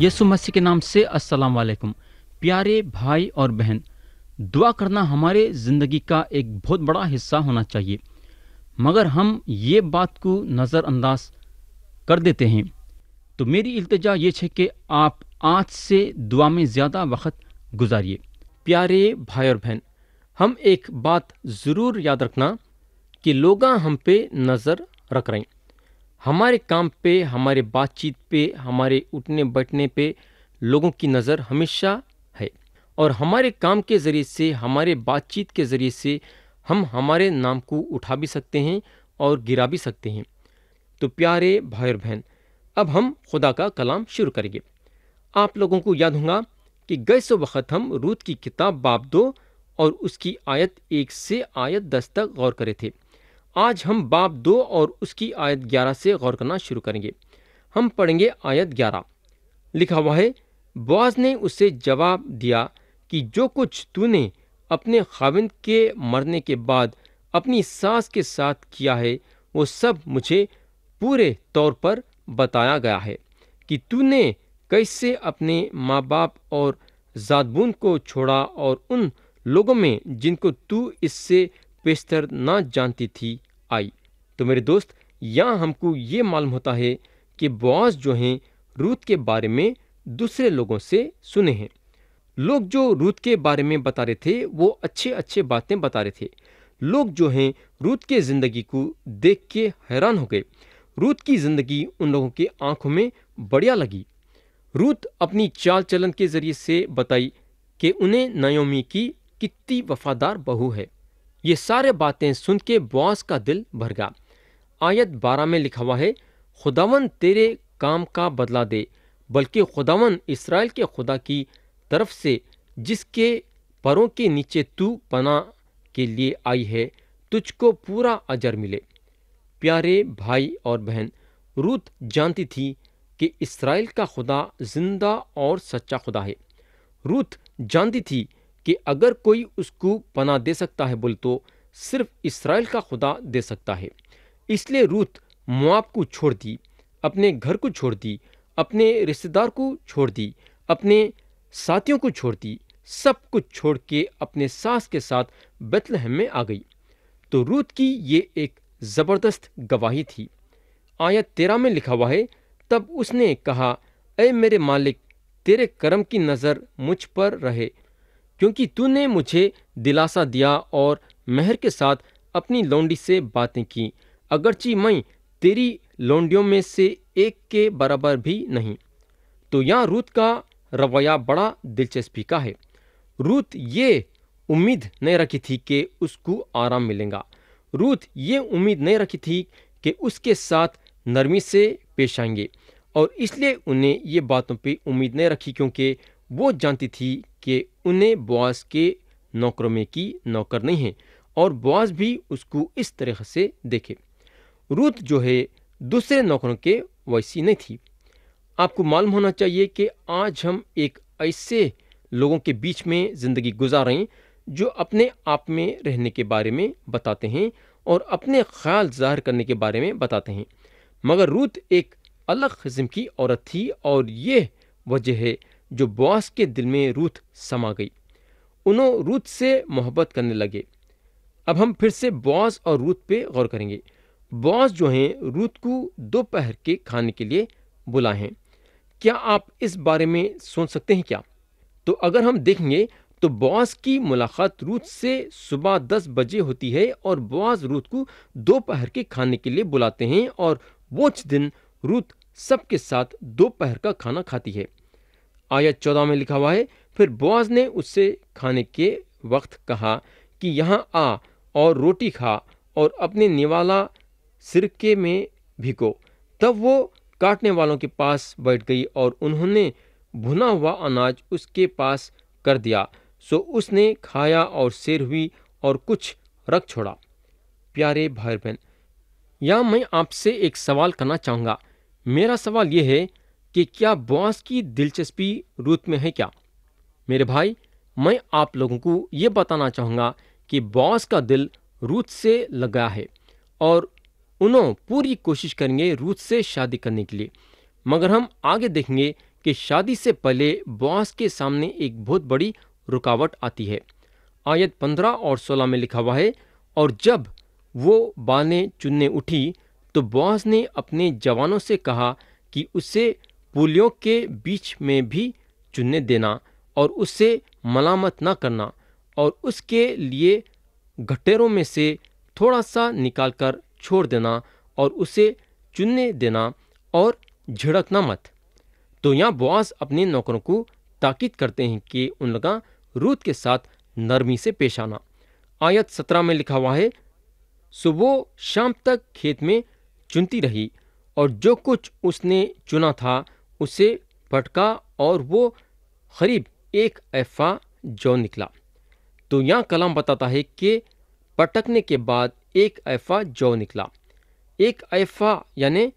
यसु मसीह के नाम से अस्सलाम वालेकुम प्यारे भाई और बहन दुआ करना हमारे ज़िंदगी का एक बहुत बड़ा हिस्सा होना चाहिए मगर हम ये बात को नज़रअंदाज कर देते हैं तो मेरी अल्तजा ये है कि आप आज से दुआ में ज़्यादा वक्त गुजारिए प्यारे भाई और बहन हम एक बात ज़रूर याद रखना कि लोग हम पे नज़र रख रहे हैं हमारे काम पे हमारे बातचीत पे हमारे उठने बैठने पे लोगों की नज़र हमेशा है और हमारे काम के ज़रिए से हमारे बातचीत के ज़रिए से हम हमारे नाम को उठा भी सकते हैं और गिरा भी सकते हैं तो प्यारे भाई और बहन अब हम खुदा का कलाम शुरू करेंगे आप लोगों को याद होगा कि गए सो वक़्त हम रूत की किताब बाप दो और उसकी आयत एक से आयत दस तक गौर करे थे आज हम बाप दो और उसकी आयत ग्यारह से गौर करना शुरू करेंगे हम पढ़ेंगे आयत ग्यारह लिखा हुआ है बॉज ने उसे जवाब दिया कि जो कुछ तूने अपने खाविंद के मरने के बाद अपनी सास के साथ किया है वो सब मुझे पूरे तौर पर बताया गया है कि तूने कैसे अपने माँ बाप और जादबून को छोड़ा और उन लोगों में जिनको तू इससे बेस्तर ना जानती थी आई तो मेरे दोस्त यहाँ हमको ये मालूम होता है कि बॉस जो हैं रूत के बारे में दूसरे लोगों से सुने हैं लोग जो रूत के बारे में बता रहे थे वो अच्छे अच्छे बातें बता रहे थे लोग जो हैं रूत के ज़िंदगी को देख के हैरान हो गए रूत की ज़िंदगी उन लोगों की आंखों में बढ़िया लगी रूत अपनी चाल चलन के ज़रिए से बताई कि उन्हें नयोमी की कितनी वफादार बहू है ये सारे बातें सुन के बॉस का दिल भर गया आयत बारह में लिखा हुआ है खुदावन तेरे काम का बदला दे बल्कि खुदावन इसराइल के खुदा की तरफ से जिसके परों के नीचे तू पना के लिए आई है तुझको पूरा अजर मिले प्यारे भाई और बहन रूत जानती थी कि इसराइल का खुदा जिंदा और सच्चा खुदा है रूत जानती थी कि अगर कोई उसको पना दे सकता है बोल तो सिर्फ इसराइल का खुदा दे सकता है इसलिए रूत मुआब को छोड़ दी अपने घर को छोड़ दी अपने रिश्तेदार को छोड़ दी अपने साथियों को छोड़ दी सब कुछ छोड़ के अपने सास के साथ बेतलहम में आ गई तो रूत की ये एक जबरदस्त गवाही थी आयत तेरा में लिखा हुआ है तब उसने कहा अ मेरे मालिक तेरे कर्म की नज़र मुझ पर रहे क्योंकि तूने मुझे दिलासा दिया और मेहर के साथ अपनी लौंडी से बातें की अगरची मैं तेरी लौंडियों में से एक के बराबर भी नहीं तो यहाँ रूत का रवैया बड़ा दिलचस्पी का है रूत ये उम्मीद नहीं रखी थी कि उसको आराम मिलेगा रूत ये उम्मीद नहीं रखी थी कि उसके साथ नरमी से पेश आएंगे और इसलिए उन्हें ये बातों पे उम्मीद नहीं रखी क्योंकि वो जानती थी कि उन्हें बॉस के नौकरों में की नौकर नहीं है और बॉस भी उसको इस तरह से देखे रूत जो है दूसरे नौकरों के वैसी नहीं थी आपको मालूम होना चाहिए कि आज हम एक ऐसे लोगों के बीच में ज़िंदगी गुजार रहे हैं जो अपने आप में रहने के बारे में बताते हैं और अपने ख्याल जाहिर करने के बारे में बताते हैं मगर रूत एक अलग किस्म की औरत थी और यह वजह है जो बॉस के दिल में रूथ समा गई उन्हों रूथ से मोहब्बत करने लगे अब हम फिर से बॉस और रूथ पे गौर करेंगे बॉस जो हैं रूथ को दोपहर के खाने के लिए बुला हैं क्या आप इस बारे में सोच सकते हैं क्या तो अगर हम देखेंगे तो बॉस की मुलाकात रूथ से सुबह दस बजे होती है और बॉस रूथ को दोपहर के खाने के लिए बुलाते हैं और वो दिन रूथ सबके साथ दोपहर का खाना खाती है आयत चौदह में लिखा हुआ है फिर बोआज ने उससे खाने के वक्त कहा कि यहाँ आ और रोटी खा और अपने निवाला सिरके में भिगो तब वो काटने वालों के पास बैठ गई और उन्होंने भुना हुआ अनाज उसके पास कर दिया सो उसने खाया और शेर हुई और कुछ रख छोड़ा प्यारे भाई बहन या मैं आपसे एक सवाल करना चाहूँगा मेरा सवाल यह है कि क्या बॉस की दिलचस्पी रूथ में है क्या मेरे भाई मैं आप लोगों को ये बताना चाहूँगा कि बॉस का दिल रूथ से लगा है और उन्होंने पूरी कोशिश करेंगे रूथ से शादी करने के लिए मगर हम आगे देखेंगे कि शादी से पहले बॉस के सामने एक बहुत बड़ी रुकावट आती है आयत पंद्रह और सोलह में लिखा हुआ है और जब वो बालें चुनने उठी तो बॉस ने अपने जवानों से कहा कि उसे पुलियों के बीच में भी चुनने देना और उसे मलामत ना करना और उसके लिए गटेरों में से थोड़ा सा निकाल कर छोड़ देना और उसे चुनने देना और झिड़कना मत तो यहाँ बॉस अपने नौकरों को ताकीद करते हैं कि उनका रूत के साथ नरमी से पेश आना आयत सत्रह में लिखा हुआ है सुबह शाम तक खेत में चुनती रही और जो कुछ उसने चुना था उसे पटका और वो करीब एक एफा जौ निकला तो यहाँ कलाम बताता है कि पटकने के बाद एक एफा जौ निकला एक एफा यानि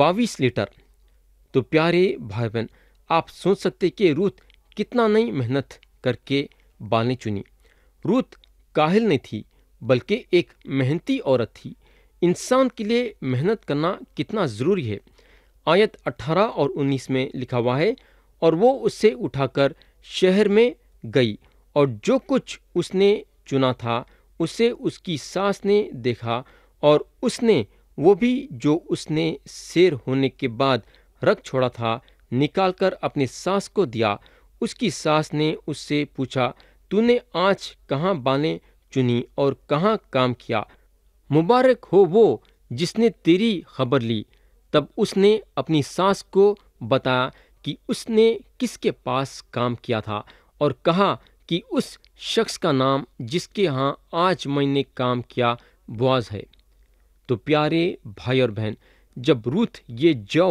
बाईस लीटर तो प्यारे भाई बहन आप सोच सकते कि रूथ कितना नई मेहनत करके बालें चुनी रूथ काहिल नहीं थी बल्कि एक मेहनती औरत थी इंसान के लिए मेहनत करना कितना ज़रूरी है आयत 18 और 19 में लिखा हुआ है और वो उससे उठाकर शहर में गई और जो कुछ उसने चुना था उसे उसकी सास ने देखा और उसने वो भी जो उसने शेर होने के बाद रख छोड़ा था निकालकर अपनी सास को दिया उसकी सास ने उससे पूछा तूने आज कहाँ बालें चुनी और कहाँ काम किया मुबारक हो वो जिसने तेरी खबर ली तब उसने अपनी सास को बताया कि उसने किसके पास काम किया था और कहा कि उस शख्स का नाम जिसके यहाँ आज मैंने काम किया बुआज है तो प्यारे भाई और बहन जब रूथ ये जौ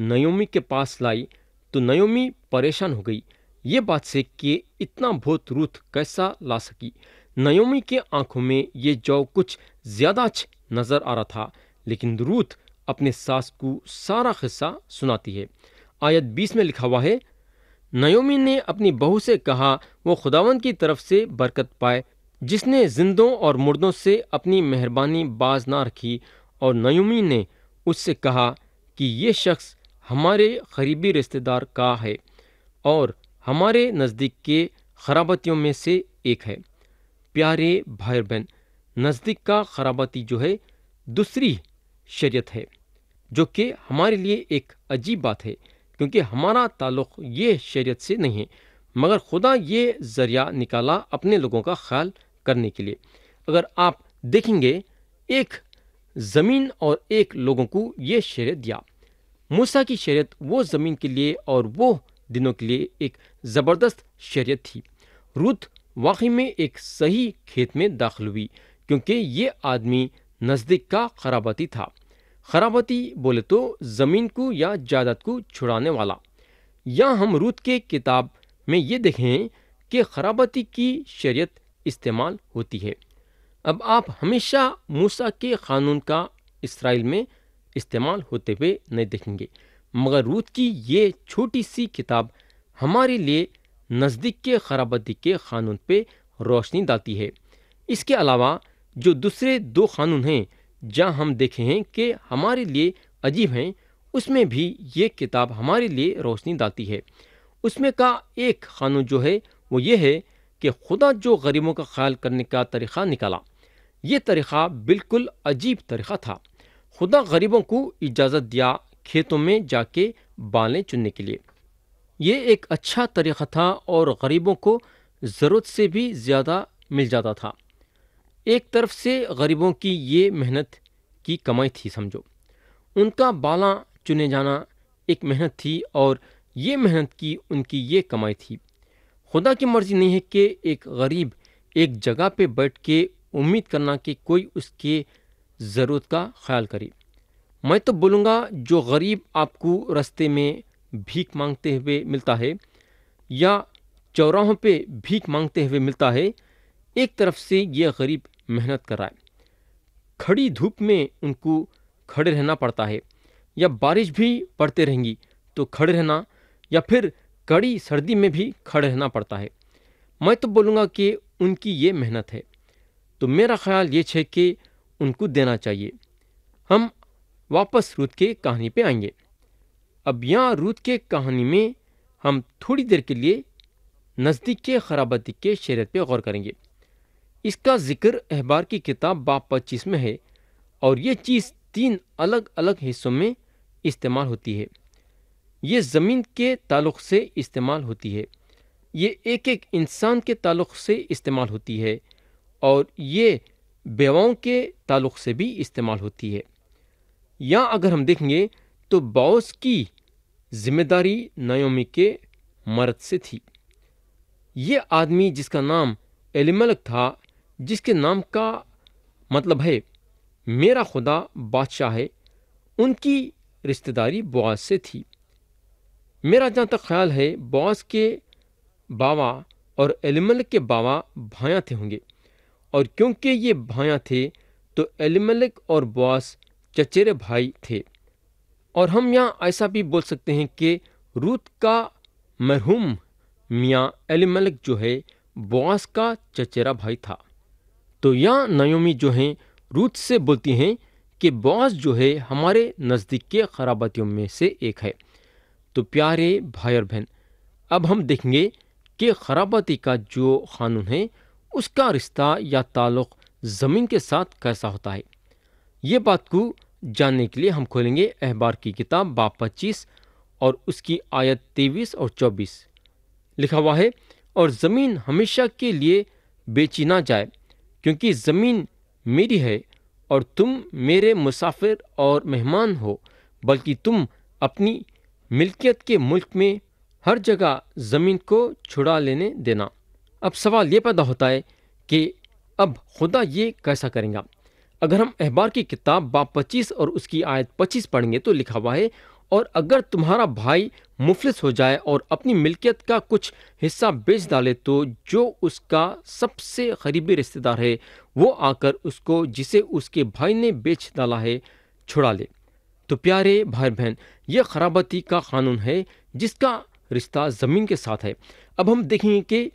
नयोमी के पास लाई तो नयोमी परेशान हो गई ये बात से कि इतना बहुत रूथ कैसा ला सकी नयोमी के आंखों में ये जौ कुछ ज़्यादा नज़र आ रहा था लेकिन रूथ अपने सास को सारा किस्सा सुनाती है आयत बीस में लिखा हुआ है नयोमी ने अपनी बहू से कहा वो खुदावन की तरफ से बरकत पाए जिसने जिंदों और मुर्दों से अपनी मेहरबानी बाज ना रखी और नयोमी ने उससे कहा कि ये शख्स हमारे करीबी रिश्तेदार का है और हमारे नज़दीक के खराबतियों में से एक है प्यारे भाई बहन नज़दीक का खराबती जो है दूसरी शरीयत है जो कि हमारे लिए एक अजीब बात है क्योंकि हमारा ताल्लुक़ ये शरीयत से नहीं है मगर खुदा ये ज़रिया निकाला अपने लोगों का ख्याल करने के लिए अगर आप देखेंगे एक ज़मीन और एक लोगों को ये शरीयत दिया मूसा की शरीयत वो ज़मीन के लिए और वो दिनों के लिए एक ज़बरदस्त शरीयत थी रूत वाकई में एक सही खेत में दाखिल हुई क्योंकि ये आदमी नज़दीक का खराबती था खराबती बोले तो ज़मीन को या जायदाद को छुड़ाने वाला या हम रूत के किताब में ये देखें कि खराबती की शरीयत इस्तेमाल होती है अब आप हमेशा मूसा के क़ानून का इसराइल में इस्तेमाल होते हुए नहीं देखेंगे मगर रूत की ये छोटी सी किताब हमारे लिए नज़दीक के खराबती के क़ानून पे रोशनी डालती है इसके अलावा जो दूसरे दो क़ानून हैं जहाँ हम देखे हैं कि हमारे लिए अजीब हैं उसमें भी ये किताब हमारे लिए रोशनी डालती है उसमें का एक क़ानून जो है वो ये है कि खुदा जो गरीबों का ख्याल करने का तरीक़ा निकाला ये तरीक़ा बिल्कुल अजीब तरीक़ा था खुदा गरीबों को इजाज़त दिया खेतों में जाके बालें चुनने के लिए ये एक अच्छा तरीक़ा था और गरीबों को ज़रूरत से भी ज़्यादा मिल जाता था एक तरफ से गरीबों की ये मेहनत की कमाई थी समझो उनका बाला चुने जाना एक मेहनत थी और ये मेहनत की उनकी ये कमाई थी खुदा की मर्ज़ी नहीं है कि एक गरीब एक जगह पे बैठ के उम्मीद करना कि कोई उसके ज़रूरत का ख्याल करे मैं तो बोलूँगा जो गरीब आपको रास्ते में भीख मांगते हुए मिलता है या चौराहों पे भीख मांगते हुए मिलता है एक तरफ से ये गरीब मेहनत कर रहा है खड़ी धूप में उनको खड़े रहना पड़ता है या बारिश भी पड़ते रहेंगी तो खड़े रहना या फिर कड़ी सर्दी में भी खड़े रहना पड़ता है मैं तो बोलूँगा कि उनकी ये मेहनत है तो मेरा ख्याल ये है कि उनको देना चाहिए हम वापस रूत के कहानी पे आएंगे अब यहाँ रूत के कहानी में हम थोड़ी देर के लिए नज़दीक के खराबती के शरीर पे गौर करेंगे इसका जिक्र अहबार की किताब बाप पच्चीस में है और ये चीज़ तीन अलग अलग हिस्सों में इस्तेमाल होती है ये ज़मीन के ताल्लुक से इस्तेमाल होती है ये एक एक इंसान के ताल्लुक से इस्तेमाल होती है और ये बेवाओं के ताल्लुक से भी इस्तेमाल होती है या अगर हम देखेंगे तो बाउस की जिम्मेदारी नयोमी के मर्द से थी ये आदमी जिसका नाम एलिमलक था जिसके नाम का मतलब है मेरा खुदा बादशाह है उनकी रिश्तेदारी बॉस से थी मेरा जहाँ तक ख्याल है बॉस के बाबा और एलिमल के बाबा भाया थे होंगे और क्योंकि ये भाया थे तो एलिमलिक और बॉस चचेरे भाई थे और हम यहाँ ऐसा भी बोल सकते हैं कि रूत का मरहूम मियाँ एलिमलिक जो है बॉस का चचेरा भाई था तो यहाँ नयोमी जो हैं रूथ से बोलती हैं कि बॉस जो है हमारे नज़दीक के खराबतियों में से एक है तो प्यारे भाई और बहन अब हम देखेंगे कि खराबती का जो क़ानून है उसका रिश्ता या ताल्लुक़ ज़मीन के साथ कैसा होता है ये बात को जानने के लिए हम खोलेंगे अहबार की किताब बाप पच्चीस और उसकी आयत तेईस और चौबीस लिखा हुआ है और ज़मीन हमेशा के लिए बेची ना जाए क्योंकि ज़मीन मेरी है और तुम मेरे मुसाफिर और मेहमान हो बल्कि तुम अपनी मिल्कियत के मुल्क में हर जगह ज़मीन को छुड़ा लेने देना अब सवाल ये पैदा होता है कि अब खुदा ये कैसा करेगा अगर हम अहबार की किताब बाप पच्चीस और उसकी आयत पच्चीस पढ़ेंगे तो लिखा हुआ है और अगर तुम्हारा भाई मुफलिस हो जाए और अपनी मिल्कियत का कुछ हिस्सा बेच डाले तो जो उसका सबसे करीबी रिश्तेदार है वो आकर उसको जिसे उसके भाई ने बेच डाला है छुड़ा ले तो प्यारे भाई बहन ये खराबती का कानून है जिसका रिश्ता ज़मीन के साथ है अब हम देखेंगे कि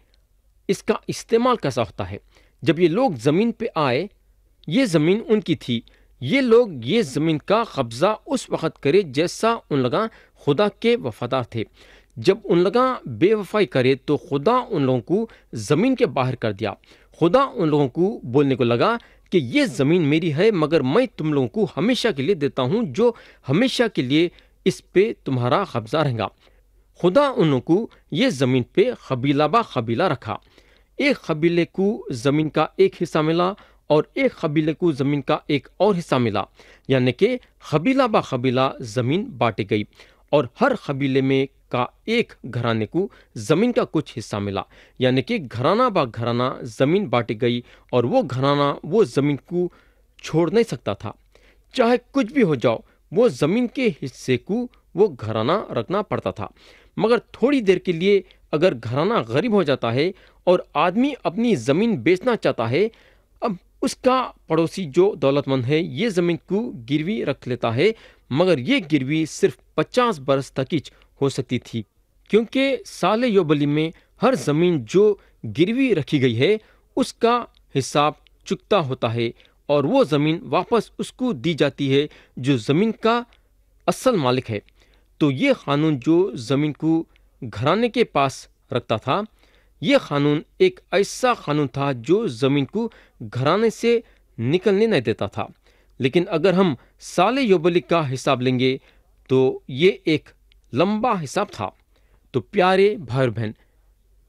इसका इस्तेमाल कैसा होता है जब ये लोग ज़मीन पे आए ये ज़मीन उनकी थी ये लोग ये ज़मीन का कब्ज़ा उस वक़्त करे जैसा उन लगा खुदा के वफादार थे जब उन लगा बेवफाई करे तो खुदा उन लोगों को ज़मीन के बाहर कर दिया खुदा उन लोगों को बोलने को लगा कि ये ज़मीन मेरी है मगर मैं तुम लोगों को हमेशा के लिए देता हूँ जो हमेशा के लिए इस पे तुम्हारा कब्ज़ा रहेगा खुदा उन लोगों को ये ज़मीन पे खबीला बा खबीला रखा एक कबीले को ज़मीन का एक हिस्सा मिला और एक कबीले को ज़मीन का एक और हिस्सा मिला यानी कि कबीला बा कबीला ज़मीन बांटी गई और हर कबीले में का एक घराने को ज़मीन का कुछ हिस्सा मिला यानी कि घराना बा घराना ज़मीन बांटी गई और वो घराना वो ज़मीन को छोड़ नहीं सकता था चाहे कुछ भी हो जाओ वो ज़मीन के हिस्से को वो घराना रखना पड़ता था मगर थोड़ी देर के लिए अगर घराना गरीब हो जाता है और आदमी अपनी ज़मीन बेचना चाहता है उसका पड़ोसी जो दौलतमंद है ये ज़मीन को गिरवी रख लेता है मगर ये गिरवी सिर्फ पचास बरस तक हो सकती थी क्योंकि साल योबली में हर ज़मीन जो गिरवी रखी गई है उसका हिसाब चुकता होता है और वो ज़मीन वापस उसको दी जाती है जो ज़मीन का असल मालिक है तो ये कानून जो ज़मीन को घराने के पास रखता था ये कानून एक ऐसा कानून था जो ज़मीन को घराने से निकलने नहीं देता था लेकिन अगर हम साले योबली का हिसाब लेंगे तो ये एक लंबा हिसाब था तो प्यारे भाई बहन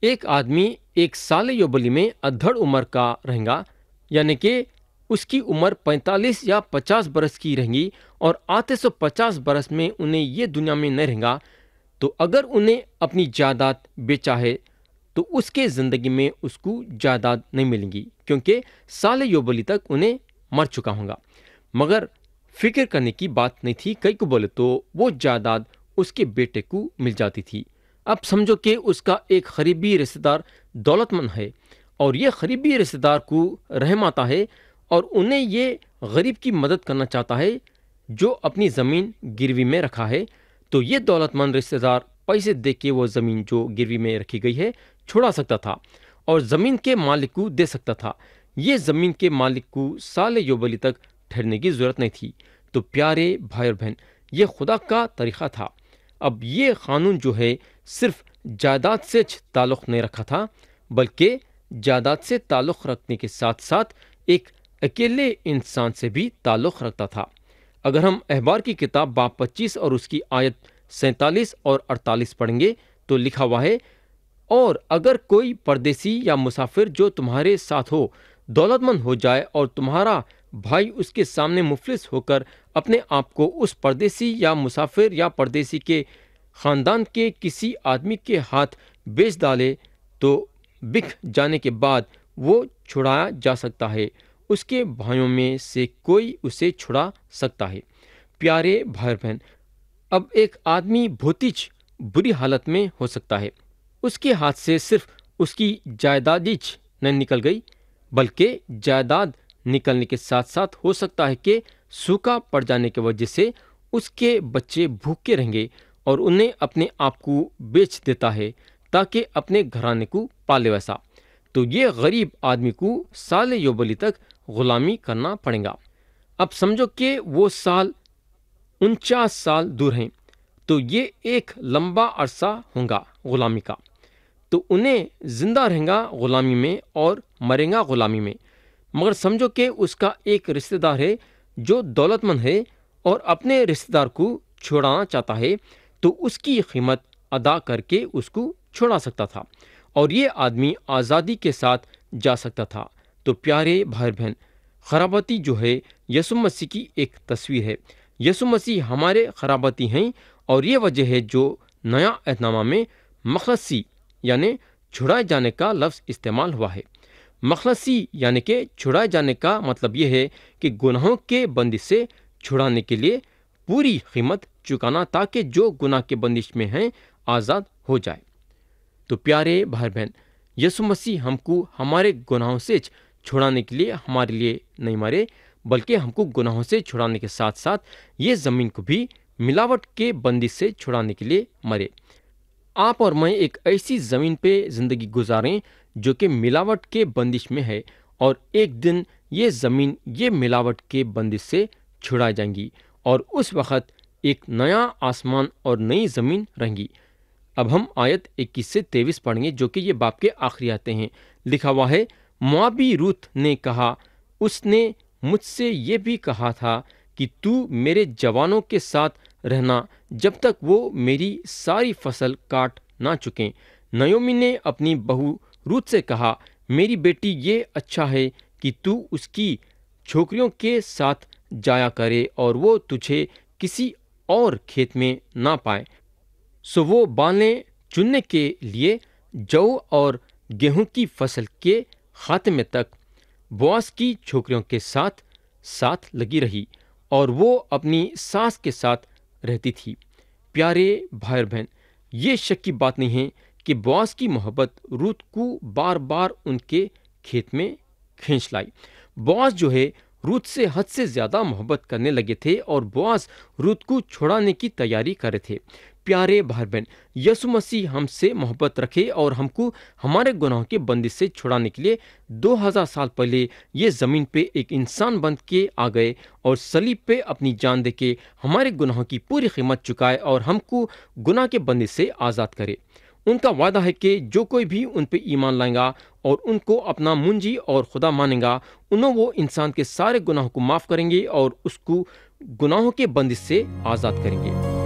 एक आदमी एक साल योबली में अधड़ उम्र का रहेगा यानी कि उसकी उम्र 45 या 50 बरस की रहेगी और आते सौ पचास बरस में उन्हें ये दुनिया में नहीं रहेगा तो अगर उन्हें अपनी जायदाद बेचा है तो उसके ज़िंदगी में उसको जायदाद नहीं मिलेंगी क्योंकि साल योबली तक उन्हें मर चुका होगा मगर फिक्र करने की बात नहीं थी कई को बोले तो वो जायदाद उसके बेटे को मिल जाती थी अब समझो कि उसका एक करीबी रिश्तेदार दौलतमंद है और ये करीबी रिश्तेदार को रहम आता है और उन्हें ये गरीब की मदद करना चाहता है जो अपनी ज़मीन गिरवी में रखा है तो ये दौलतमंद रिश्तेदार पैसे दे के वो ज़मीन जो गिरवी में रखी गई है छुड़ा सकता था और ज़मीन के मालिक को दे सकता था ये ज़मीन के मालिक को साल योबली तक ठहरने की ज़रूरत नहीं थी तो प्यारे भाई और बहन ये खुदा का तरीक़ा था अब ये कानून जो है सिर्फ जायदाद से ताल्लुक़ नहीं रखा था बल्कि जायदाद से ताल्लुक़ रखने के साथ साथ एक अकेले इंसान से भी ताल्लुक़ रखता था अगर हम अहबार की किताब बाप पच्चीस और उसकी आयत सैतालीस और अड़तालीस पढ़ेंगे तो लिखा हुआ है और अगर कोई परदेसी या मुसाफिर जो तुम्हारे साथ हो दौलतमंद हो जाए और तुम्हारा भाई उसके सामने मुफलिस होकर अपने आप को उस परदेसी या मुसाफिर या परदेसी के ख़ानदान के किसी आदमी के हाथ बेच डाले तो बिख जाने के बाद वो छुड़ाया जा सकता है उसके भाइयों में से कोई उसे छुड़ा सकता है प्यारे भाई बहन अब एक आदमी भोतिज बुरी हालत में हो सकता है उसके हाथ से सिर्फ उसकी जायदादिज न निकल गई बल्कि जायदाद निकलने के साथ साथ हो सकता है कि सूखा पड़ जाने की वजह से उसके बच्चे भूखे रहेंगे और उन्हें अपने आप को बेच देता है ताकि अपने घराने को पाले वैसा तो ये गरीब आदमी को साल योबली तक गुलामी करना पड़ेगा अब समझो कि वो साल उनचास साल दूर हैं तो ये एक लंबा अरसा होगा गुलामी का तो उन्हें जिंदा रहेगा ग़ुलामी में और मरेगा ग़ुलामी में मगर समझो कि उसका एक रिश्तेदार है जो दौलतमंद है और अपने रिश्तेदार को छोड़ाना चाहता है तो उसकी कीमत अदा करके उसको छोड़ा सकता था और ये आदमी आज़ादी के साथ जा सकता था तो प्यारे भाई बहन खराबती जो है यसु मसीह की एक तस्वीर है यसु मसीह हमारे खराबती हैं और ये वजह है जो नया अहतनामा में मखसी यानि छुड़ाए जाने का लफ्ज़ इस्तेमाल हुआ है मखलसी यानी कि छुड़ाए जाने का मतलब यह है कि गुनाहों के बंदिश से छुड़ाने के लिए पूरी कीमत चुकाना ताकि जो गुनाह के बंदिश में हैं आज़ाद हो जाए तो प्यारे भाई बहन यसु मसीह हमको हमारे गुनाहों से छुड़ाने के लिए हमारे लिए नहीं मारे बल्कि हमको गुनाहों से छुड़ाने के साथ साथ ये ज़मीन को भी मिलावट के बंदिश से छुड़ाने के लिए मरे आप और मैं एक ऐसी ज़मीन पे ज़िंदगी गुजारें जो कि मिलावट के बंदिश में है और एक दिन ये ज़मीन ये मिलावट के बंदिश से छुड़ा जाएंगी और उस वक़्त एक नया आसमान और नई ज़मीन रहेंगी अब हम आयत इक्कीस से तेईस पढ़ेंगे जो कि ये बाप के आखिरी आते हैं लिखा हुआ है मुआबी रूथ ने कहा उसने मुझसे ये भी कहा था कि तू मेरे जवानों के साथ रहना जब तक वो मेरी सारी फसल काट ना चुकें नयोमी ने अपनी बहू रूत से कहा मेरी बेटी ये अच्छा है कि तू उसकी छोकरियों के साथ जाया करे और वो तुझे किसी और खेत में ना पाए सो वो बालें चुनने के लिए जौ और गेहूं की फसल के खात्मे तक बॉस की छोकरियों के साथ साथ लगी रही और वो अपनी सास के साथ रहती थी प्यारे भाई बहन ये शक की बात नहीं है कि बॉस की मोहब्बत रूत को बार बार उनके खेत में खींच लाई बॉस जो है रूत से हद से ज़्यादा मोहब्बत करने लगे थे और बॉस रूत को छोड़ाने की तैयारी कर रहे थे प्यारे भाई बहन यसु मसीह हमसे मोहब्बत रखे और हमको हमारे गुनाहों के बंदिश से छुड़ाने के लिए 2000 साल पहले ये ज़मीन पे एक इंसान बन के आ गए और सलीब पे अपनी जान दे के हमारे गुनाहों की पूरी कीमत चुकाए और हमको गुनाह के बंदिश से आज़ाद करे उनका वादा है कि जो कोई भी उन पर ईमान लाएगा और उनको अपना मुंजी और खुदा मानेगा उन्हों वो इंसान के सारे गुनाहों को माफ़ करेंगे और उसको गुनाहों के बंदिश से आज़ाद करेंगे